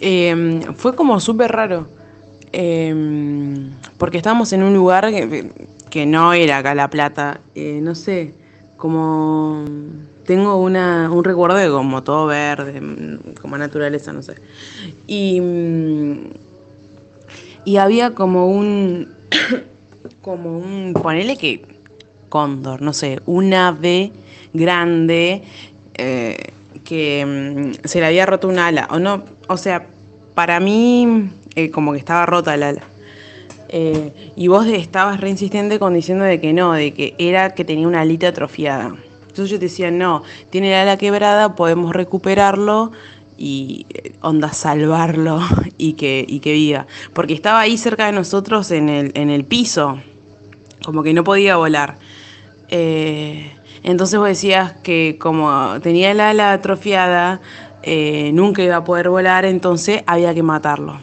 Em, fue como súper raro. Em, porque estábamos en un lugar que, no era acá La Plata. Eh, no sé, como tengo un recuerdo de como todo verde, mm, como naturaleza, no sé. Y, mm, y había como un, como un, ponele que cóndor, no sé, un ave grande. Eh, que mm, se le había roto un ala, o no, o sea, para mí eh, como que estaba rota el ala. Eh, y vos estabas reinsistente con diciendo de que no, de que era que tenía una alita atrofiada. Entonces yo te decía, no, tiene la ala quebrada, podemos recuperarlo y eh, onda salvarlo y que, que viva. Porque estaba ahí cerca de nosotros en el, en el piso, como que no podía volar. Entonces vos decías que como tenía el ala atrofiada, eh, nunca iba a poder volar, entonces había que matarlo.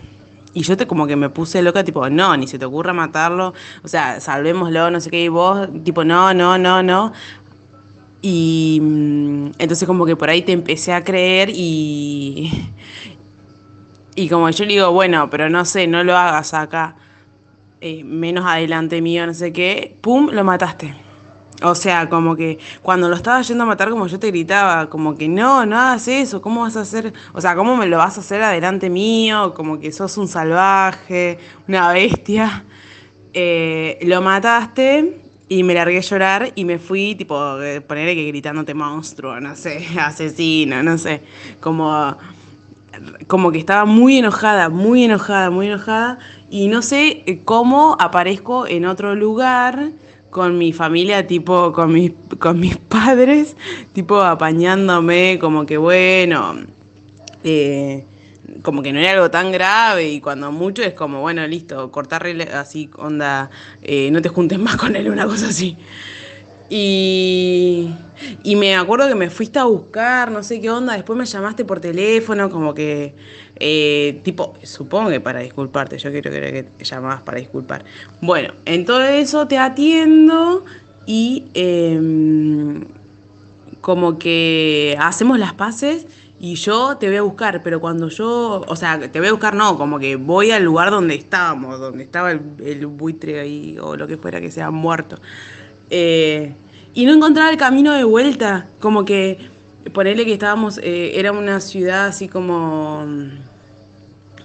Y yo te como que me puse loca, tipo, no, ni se te ocurra matarlo, o sea, salvémoslo, no sé qué, y vos, tipo, no, no, no, no. Y mm, entonces como que por ahí te empecé a creer y, y como yo le digo, bueno, pero no sé, no lo hagas acá, eh, menos adelante mío, no sé qué, ¡pum!, lo mataste. O sea, como que cuando lo estaba yendo a matar, como yo te gritaba, como que no, no hagas eso, ¿cómo vas a hacer? O sea, ¿cómo me lo vas a hacer adelante mío? Como que sos un salvaje, una bestia. Eh, lo mataste y me largué a llorar y me fui, tipo, eh, ponerle que gritándote monstruo, no sé, asesino, no sé. Como, como que estaba muy enojada, muy enojada, muy enojada. Y no sé eh, cómo aparezco en otro lugar con mi familia, tipo con mis, con mis padres, tipo apañándome, como que bueno, eh, como que no era algo tan grave y cuando mucho es como, bueno, listo, cortar así, onda, eh, no te juntes más con él, una cosa así. Y y me acuerdo que me fuiste a buscar, no sé qué onda, después me llamaste por teléfono, como que, eh, tipo, supongo que para disculparte, yo quiero era que te llamabas para disculpar. Bueno, en todo eso te atiendo y em, como que hacemos las paces y yo te voy a buscar, pero cuando yo, o sea, te voy a buscar no, como que voy al lugar donde estábamos, donde estaba el, el buitre ahí o lo que fuera que sea muerto. Eh, y no encontraba el camino de vuelta. Como que, ponerle que estábamos, eh, era una ciudad así como mm,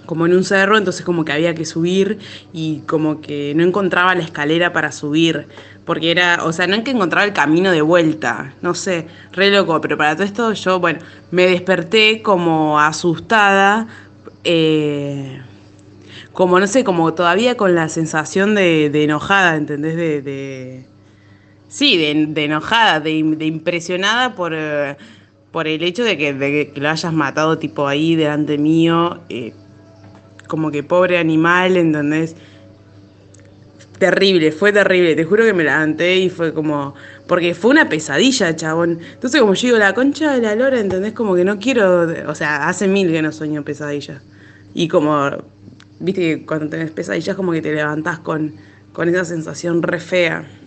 como en un cerro, entonces como que había que subir y como que no encontraba la escalera para subir, porque era, o sea, no hay que encontrar el camino de vuelta, no sé, re loco, pero para todo esto yo, bueno, me desperté como asustada, eh, como no sé, como todavía con la sensación de, enojada, ¿entendés? de, Sí, de, enojada, de, impresionada eh, por, el hecho de que, lo hayas matado tipo ahí delante mío. Eh, como que pobre animal, ¿entendés? Terrible, fue terrible, te juro que me levanté y fue como, porque fue una pesadilla, chabón. Entonces como yo digo, la concha de la lora, ¿entendés? Como que no quiero, o sea, hace mil que no sueño pesadillas. Y como, viste que cuando tenés pesadillas como que te levantás con, con esa sensación re fea.